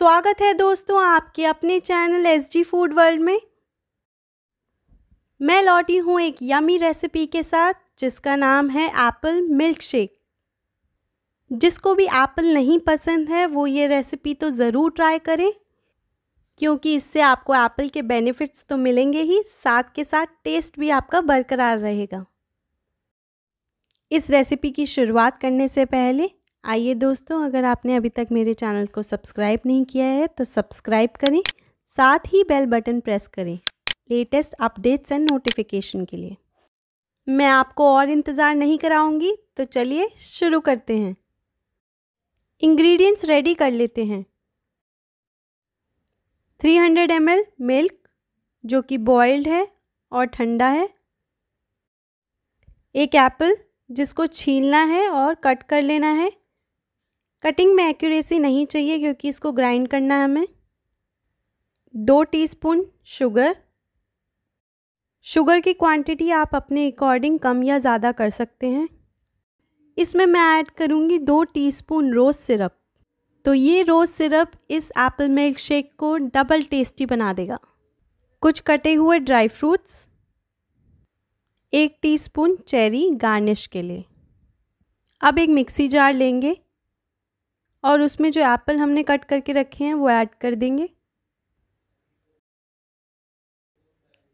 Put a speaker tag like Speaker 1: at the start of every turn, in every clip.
Speaker 1: स्वागत है दोस्तों आपके अपने channel S G food world में मैं लौटी हूँ एक यमी रेसिपी के साथ जिसका नाम है एप्पल मिल्क शेक जिसको भी एप्पल नहीं पसंद है वो ये रेसिपी तो ज़रूर ट्राई करें क्योंकि इससे आपको एप्पल के बेनिफिट्स तो मिलेंगे ही साथ के साथ टेस्ट भी आपका बरकरार रहेगा इस रेसिपी की शुरुआत करने से पहले आइए दोस्तों अगर आपने अभी तक मेरे चैनल को सब्सक्राइब नहीं किया है तो सब्सक्राइब करें साथ ही बेल बटन प्रेस करें लेटेस्ट अपडेट्स एंड नोटिफिकेशन के लिए मैं आपको और इंतज़ार नहीं कराऊंगी तो चलिए शुरू करते हैं इंग्रेडिएंट्स रेडी कर लेते हैं 300 हंड्रेड एम मिल्क जो कि बॉइल्ड है और ठंडा है एक एप्पल जिसको छीलना है और कट कर लेना है कटिंग में एक्यूरेसी नहीं चाहिए क्योंकि इसको ग्राइंड करना है हमें दो टीस्पून शुगर शुगर की क्वांटिटी आप अपने अकॉर्डिंग कम या ज़्यादा कर सकते हैं इसमें मैं ऐड करूँगी दो टीस्पून रोज़ सिरप तो ये रोज़ सिरप इस एप्पल मिल्क शेक को डबल टेस्टी बना देगा कुछ कटे हुए ड्राई फ्रूट्स एक टीस्पून चेरी गार्निश के लिए अब एक मिक्सी जार लेंगे और उसमें जो एप्पल हमने कट करके रखे हैं वो ऐड कर देंगे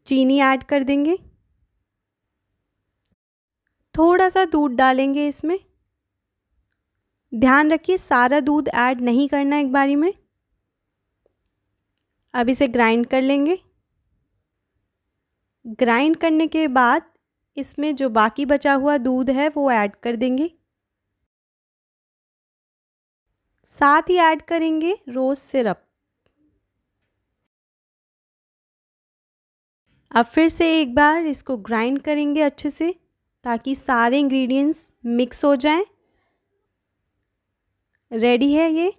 Speaker 1: चीनी ऐड कर देंगे थोड़ा सा दूध डालेंगे इसमें ध्यान रखिए सारा दूध ऐड नहीं करना एक बारी में अब इसे ग्राइंड कर लेंगे ग्राइंड करने के बाद इसमें जो बाकी बचा हुआ दूध है वो ऐड कर देंगे साथ ही ऐड करेंगे रोज़ सिरप अब फिर से एक बार इसको ग्राइंड करेंगे अच्छे से ताकि सारे इंग्रेडिएंट्स मिक्स हो जाएं रेडी है ये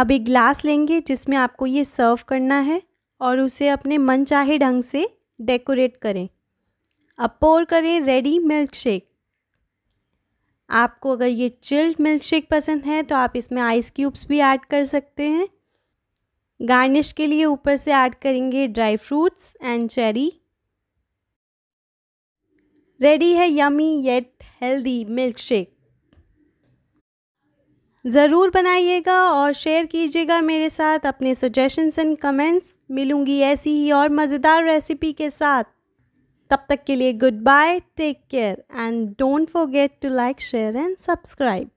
Speaker 1: अब एक ग्लास लेंगे जिसमें आपको ये सर्व करना है और उसे अपने मन चाहे ढंग से डेकोरेट करें अब पोर करें रेडी मिल्क शेक आपको अगर ये चिल्ड मिल्क शेक पसंद है तो आप इसमें आइस क्यूब्स भी ऐड कर सकते हैं गार्निश के लिए ऊपर से ऐड करेंगे dry fruits and cherry ready है yummy yet healthy milkshake ज़रूर बनाइएगा और शेयर कीजिएगा मेरे साथ अपने सजेशंस एंड कमेंट्स मिलूंगी ऐसी ही और मज़ेदार रेसिपी के साथ तब तक के लिए goodbye take care and don't forget to like share and subscribe